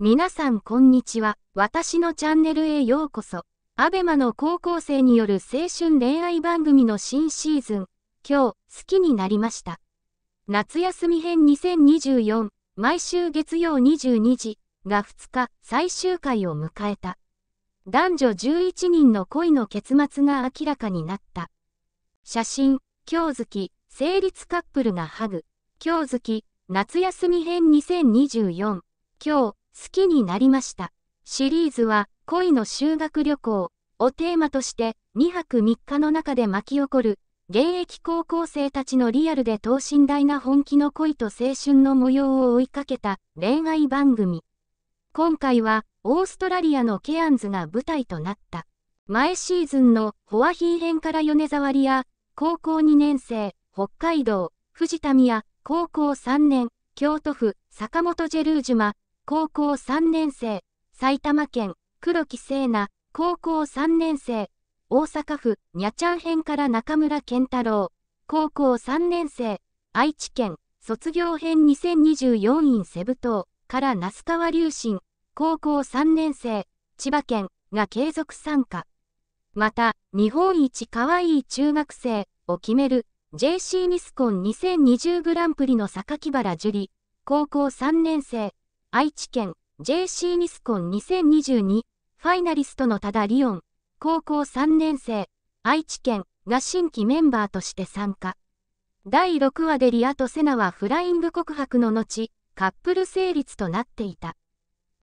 皆さんこんにちは。私のチャンネルへようこそ。アベマの高校生による青春恋愛番組の新シーズン、今日、好きになりました。夏休み編2024、毎週月曜22時が2日、最終回を迎えた。男女11人の恋の結末が明らかになった。写真、今日月、成立カップルがハグ。今日月、夏休み編2024。今日、好きになりました。シリーズは、恋の修学旅行をテーマとして、2泊3日の中で巻き起こる、現役高校生たちのリアルで等身大な本気の恋と青春の模様を追いかけた恋愛番組。今回は、オーストラリアのケアンズが舞台となった。前シーズンのホアヒー編から米沢リア、高校2年生、北海道、藤田宮、高校3年、京都府、坂本ジェルージュマ、高校3年生、埼玉県、黒木聖奈、高校3年生、大阪府、にゃちゃん編から中村健太郎、高校3年生、愛知県、卒業編2024院セブ島から那須川隆信、高校3年生、千葉県が継続参加。また、日本一かわいい中学生を決める JC ミスコン2020グランプリの榊原樹里、高校3年生、愛知県 JC ニスコン2022ファイナリストの多田リオン、高校3年生、愛知県が新規メンバーとして参加。第6話でリアとセナはフライング告白の後、カップル成立となっていた。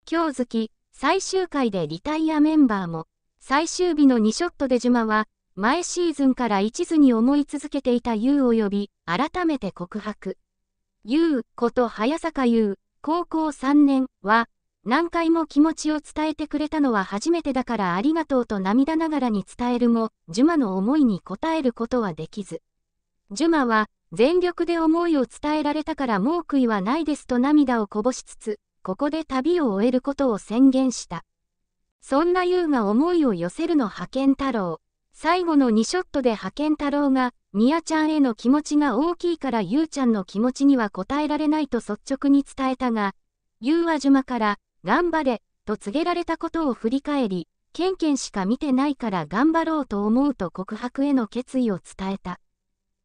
今日月、最終回でリタイアメンバーも、最終日の2ショットでジュマは、前シーズンから一途に思い続けていた優を呼び、改めて告白。優こと早坂優高校3年は、何回も気持ちを伝えてくれたのは初めてだからありがとうと涙ながらに伝えるも、ジュマの思いに応えることはできず。ジュマは、全力で思いを伝えられたからもう悔いはないですと涙をこぼしつつ、ここで旅を終えることを宣言した。そんな優が思いを寄せるの派遣太郎。最後の2ショットで派遣太郎が、みやちゃんへの気持ちが大きいからゆうちゃんの気持ちには応えられないと率直に伝えたが、ユウはジュマから、頑張れ、と告げられたことを振り返り、ケンケンしか見てないから頑張ろうと思うと告白への決意を伝えた。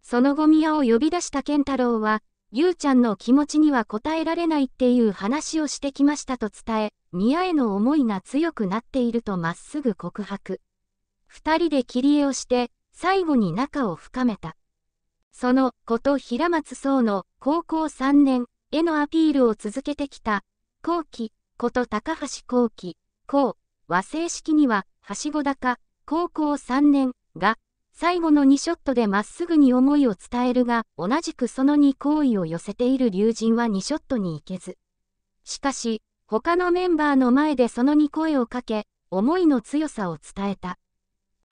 その後宮を呼び出したケンタロウは、ゆうちゃんの気持ちには応えられないっていう話をしてきましたと伝え、宮への思いが強くなっているとまっすぐ告白。二人で切り絵をして、最後に仲を深めた。そのこと平松壮の高校3年へのアピールを続けてきた、後期こと高橋後期、後和正式には、はしご高、高校3年が、最後の2ショットでまっすぐに思いを伝えるが、同じくその2好意を寄せている龍神は2ショットに行けず。しかし、他のメンバーの前でその2声をかけ、思いの強さを伝えた。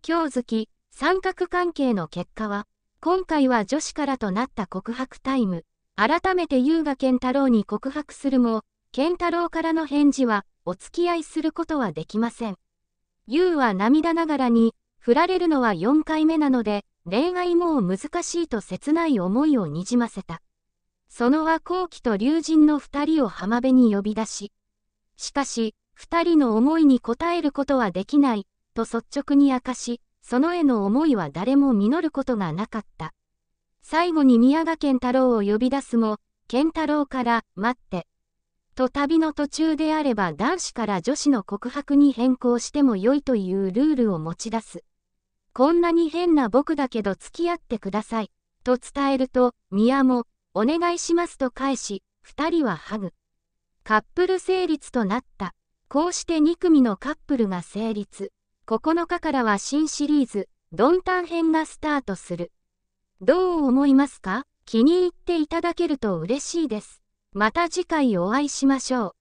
今日月、三角関係の結果は、今回は女子からとなった告白タイム、改めて優雅健太郎に告白するも、健太郎からの返事は、お付き合いすることはできません。優は涙ながらに、振られるのは4回目なので、恋愛もう難しいと切ない思いをにじませた。その和光輝と龍神の二人を浜辺に呼び出し、しかし、二人の思いに応えることはできない、と率直に明かし、その絵の思いは誰も実ることがなかった。最後に宮賀健太郎を呼び出すも、健太郎から待って。と旅の途中であれば男子から女子の告白に変更しても良いというルールを持ち出す。こんなに変な僕だけど付き合ってください。と伝えると、宮も、お願いしますと返し、二人はハグ。カップル成立となった。こうして2組のカップルが成立。9日からは新シリーズ、ドンタン編がスタートする。どう思いますか気に入っていただけると嬉しいです。また次回お会いしましょう。